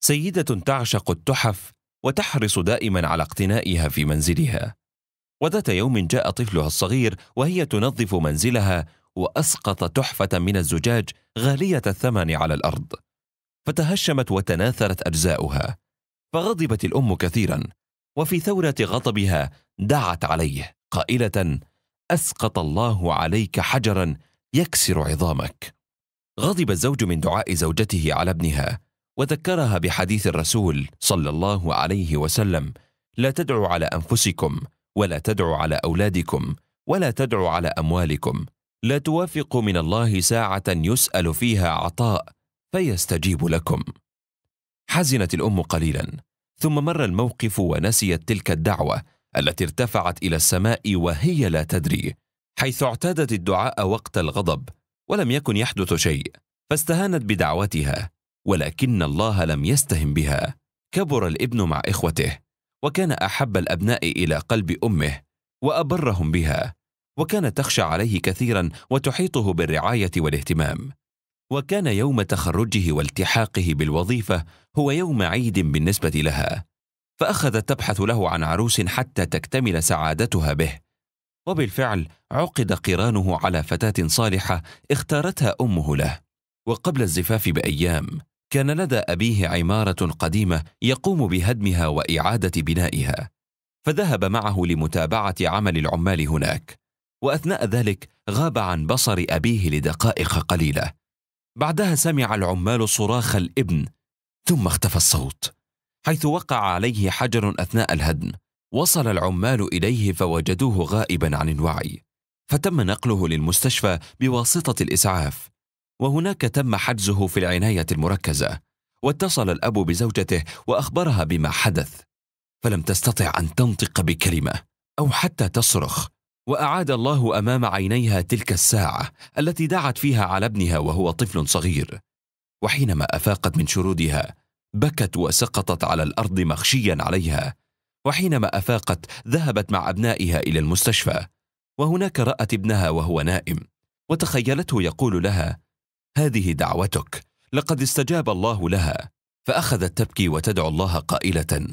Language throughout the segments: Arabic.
سيده تعشق التحف وتحرص دائما على اقتنائها في منزلها وذات يوم جاء طفلها الصغير وهي تنظف منزلها واسقط تحفه من الزجاج غاليه الثمن على الارض فتهشمت وتناثرت اجزاؤها فغضبت الام كثيرا وفي ثوره غضبها دعت عليه قائله اسقط الله عليك حجرا يكسر عظامك غضب الزوج من دعاء زوجته على ابنها وذكرها بحديث الرسول صلى الله عليه وسلم لا تدعوا على انفسكم ولا تدعوا على اولادكم ولا تدعوا على اموالكم لا توافق من الله ساعه يسال فيها عطاء فيستجيب لكم حزنت الام قليلا ثم مر الموقف ونسيت تلك الدعوه التي ارتفعت الى السماء وهي لا تدري حيث اعتادت الدعاء وقت الغضب ولم يكن يحدث شيء فاستهانت بدعوتها ولكن الله لم يستهم بها كبر الابن مع اخوته وكان احب الابناء الى قلب امه وابرهم بها وكانت تخشى عليه كثيرا وتحيطه بالرعايه والاهتمام وكان يوم تخرجه والتحاقه بالوظيفه هو يوم عيد بالنسبه لها فاخذت تبحث له عن عروس حتى تكتمل سعادتها به وبالفعل عقد قرانه على فتاه صالحه اختارتها امه له وقبل الزفاف بايام كان لدى أبيه عمارة قديمة يقوم بهدمها وإعادة بنائها، فذهب معه لمتابعة عمل العمال هناك، وأثناء ذلك غاب عن بصر أبيه لدقائق قليلة. بعدها سمع العمال صراخ الابن، ثم اختفى الصوت، حيث وقع عليه حجر أثناء الهدم. وصل العمال إليه فوجدوه غائبا عن الوعي، فتم نقله للمستشفى بواسطة الإسعاف، وهناك تم حجزه في العناية المركزة واتصل الأب بزوجته وأخبرها بما حدث فلم تستطع أن تنطق بكلمة أو حتى تصرخ وأعاد الله أمام عينيها تلك الساعة التي دعت فيها على ابنها وهو طفل صغير وحينما أفاقت من شرودها بكت وسقطت على الأرض مخشيا عليها وحينما أفاقت ذهبت مع أبنائها إلى المستشفى وهناك رأت ابنها وهو نائم وتخيلته يقول لها هذه دعوتك لقد استجاب الله لها فاخذت تبكي وتدعو الله قائله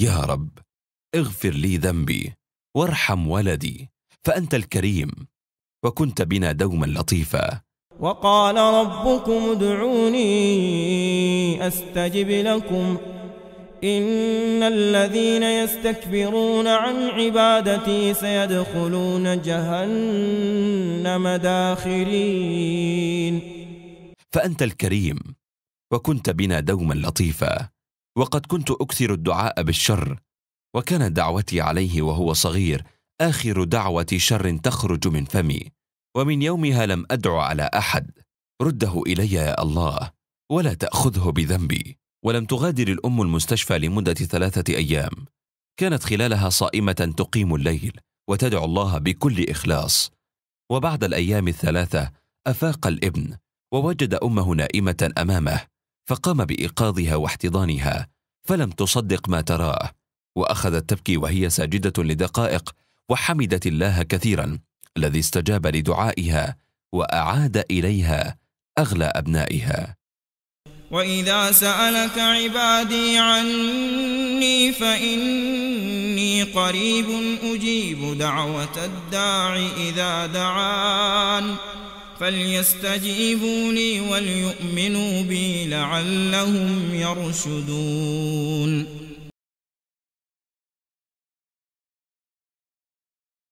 يا رب اغفر لي ذنبي وارحم ولدي فانت الكريم وكنت بنا دوما لطيفا وقال ربكم ادعوني استجب لكم ان الذين يستكبرون عن عبادتي سيدخلون جهنم داخرين فانت الكريم وكنت بنا دوما لطيفا وقد كنت اكثر الدعاء بالشر وكان دعوتي عليه وهو صغير اخر دعوه شر تخرج من فمي ومن يومها لم ادعو على احد رده الي يا الله ولا تاخذه بذنبي ولم تغادر الام المستشفى لمده ثلاثه ايام كانت خلالها صائمه تقيم الليل وتدعو الله بكل اخلاص وبعد الايام الثلاثه افاق الابن ووجد امه نائمه امامه فقام بايقاظها واحتضانها فلم تصدق ما تراه واخذت تبكي وهي ساجده لدقائق وحمدت الله كثيرا الذي استجاب لدعائها واعاد اليها اغلى ابنائها واذا سالك عبادي عني فاني قريب اجيب دعوه الداع اذا دعان فليستجيبوا لي وليؤمنوا بي لعلهم يرشدون